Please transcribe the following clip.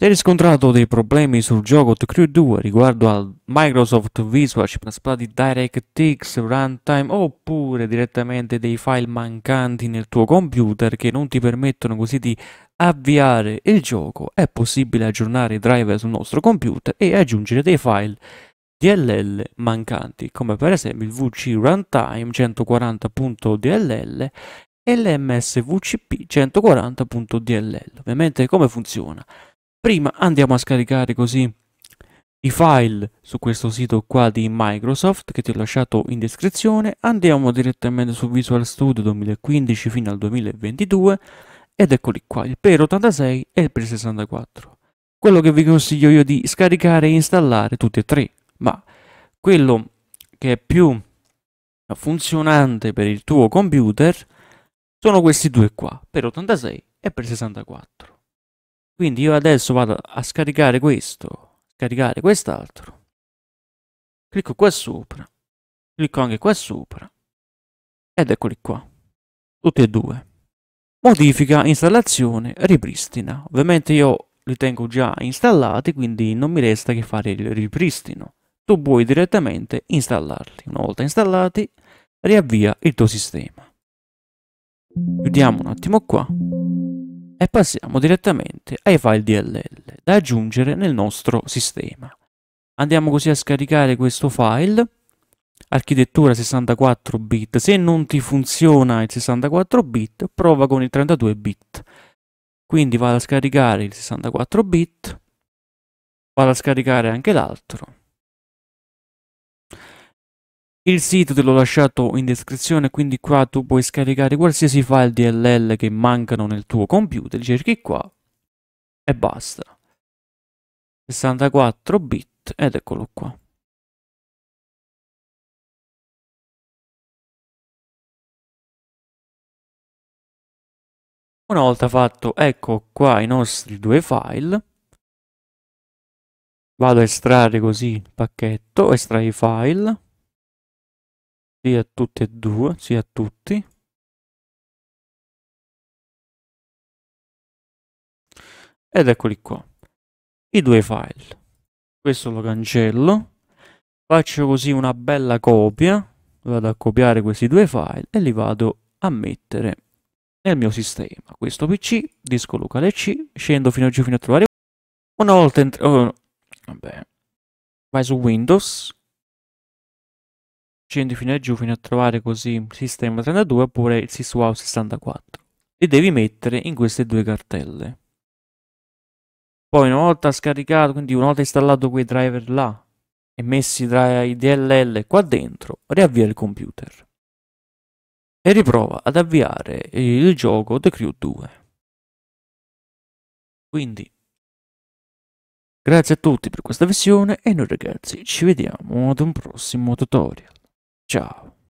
Si è riscontrato dei problemi sul gioco The Crew 2 riguardo al Microsoft Visual trasplanti DirectX Runtime oppure direttamente dei file mancanti nel tuo computer che non ti permettono così di avviare il gioco. È possibile aggiornare i driver sul nostro computer e aggiungere dei file DLL mancanti come per esempio il VC Runtime 140.dll e l'MSVCP 140.dll. Ovviamente come funziona? prima andiamo a scaricare così i file su questo sito qua di Microsoft che ti ho lasciato in descrizione andiamo direttamente su Visual Studio 2015 fino al 2022 ed eccoli qua il per 86 e il per 64 quello che vi consiglio io di scaricare e installare tutti e tre ma quello che è più funzionante per il tuo computer sono questi due qua per 86 e per 64 quindi io adesso vado a scaricare questo, scaricare quest'altro. Clicco qua sopra, clicco anche qua sopra ed eccoli qua, tutti e due. Modifica, installazione, ripristina. Ovviamente io li tengo già installati, quindi non mi resta che fare il ripristino. Tu puoi direttamente installarli. Una volta installati, riavvia il tuo sistema. Chiudiamo un attimo qua e passiamo direttamente ai file DLL da aggiungere nel nostro sistema. Andiamo così a scaricare questo file, architettura 64 bit, se non ti funziona il 64 bit prova con il 32 bit. Quindi vado a scaricare il 64 bit, vado a scaricare anche l'altro il sito te l'ho lasciato in descrizione, quindi qua tu puoi scaricare qualsiasi file DLL che mancano nel tuo computer, cerchi qua e basta. 64 bit ed eccolo qua. Una volta fatto, ecco qua i nostri due file. Vado a estrarre così il pacchetto, estrai file sia a tutte e due, sia a tutti. Ed eccoli qua, i due file. Questo lo cancello, faccio così una bella copia, vado a copiare questi due file e li vado a mettere nel mio sistema. Questo PC, disco locale C, scendo fino a giù fino a trovare... Una volta... Oh, vabbè. Vai su Windows, scendi fino a giù fino a trovare così il sistema 32 oppure il SysWow 64 li devi mettere in queste due cartelle poi una volta scaricato quindi una volta installato quei driver là e messi tra i DLL qua dentro riavvia il computer e riprova ad avviare il gioco The Crew 2 quindi Grazie a tutti per questa visione e noi ragazzi ci vediamo ad un prossimo tutorial. Tchau.